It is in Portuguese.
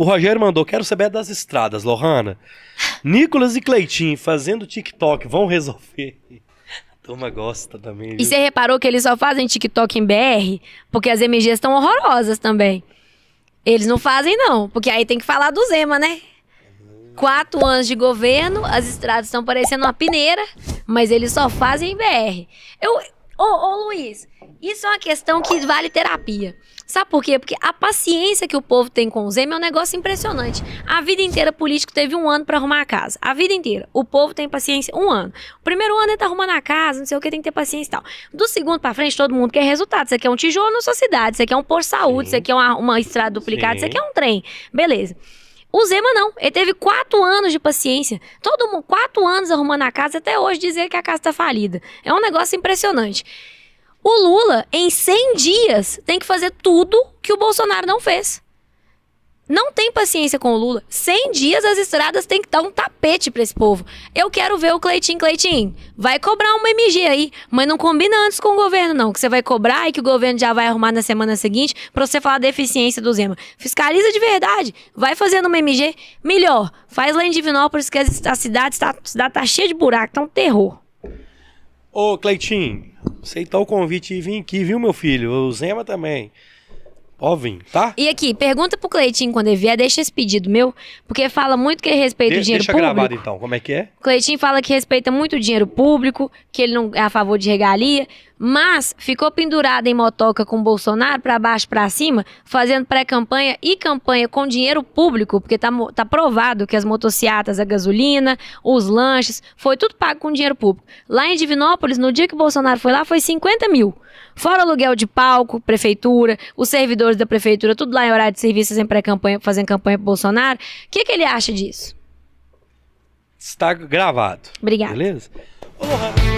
O Rogério mandou: quero saber das estradas, Lohana. Nicolas e Cleitinho fazendo TikTok vão resolver. A turma gosta também. Viu? E você reparou que eles só fazem TikTok em BR? Porque as MGs estão horrorosas também. Eles não fazem, não. Porque aí tem que falar do Zema, né? Quatro anos de governo, as estradas estão parecendo uma peneira, mas eles só fazem em BR. Eu, Ô, ô Luiz, isso é uma questão que vale terapia. Sabe por quê? Porque a paciência que o povo tem com o Zema é um negócio impressionante. A vida inteira, político teve um ano para arrumar a casa. A vida inteira. O povo tem paciência um ano. O primeiro ano ele tá arrumando a casa, não sei o que, tem que ter paciência e tal. Do segundo para frente, todo mundo quer resultado. Isso aqui é um tijolo na sua cidade, isso aqui é um por saúde, Sim. isso aqui é uma, uma estrada duplicada, Sim. isso aqui é um trem. Beleza. O Zema não. Ele teve quatro anos de paciência. Todo mundo, quatro anos arrumando a casa, até hoje dizer que a casa está falida. É um negócio impressionante. O Lula, em 100 dias, tem que fazer tudo que o Bolsonaro não fez não tem paciência com o Lula. 100 dias as estradas têm que dar um tapete para esse povo. Eu quero ver o Cleitinho. Cleitinho, vai cobrar uma MG aí, mas não combina antes com o governo, não. Que você vai cobrar e que o governo já vai arrumar na semana seguinte para você falar da eficiência do Zema. Fiscaliza de verdade. Vai fazendo uma MG. Melhor, faz lá em Divinópolis, que a cidade está cidade tá cheia de buraco, tá um terror. Ô, Cleitinho, aceitou o convite e vim aqui, viu, meu filho? O Zema também. OVNI, tá? E aqui, pergunta pro Cleitinho quando ele vier, deixa esse pedido meu, porque fala muito que ele respeita de o dinheiro deixa público. Deixa gravado então, como é que é? Cleitinho fala que respeita muito o dinheiro público, que ele não é a favor de regalia mas ficou pendurada em motoca com Bolsonaro para baixo para cima, fazendo pré-campanha e campanha com dinheiro público, porque tá, tá provado que as motocicletas, a gasolina, os lanches, foi tudo pago com dinheiro público. Lá em Divinópolis, no dia que Bolsonaro foi lá, foi 50 mil. Fora aluguel de palco, prefeitura, os servidores da prefeitura, tudo lá em horário de serviços em pré-campanha, fazendo campanha pro Bolsonaro. O que, que ele acha disso? Está gravado. Obrigada. Beleza? Porra.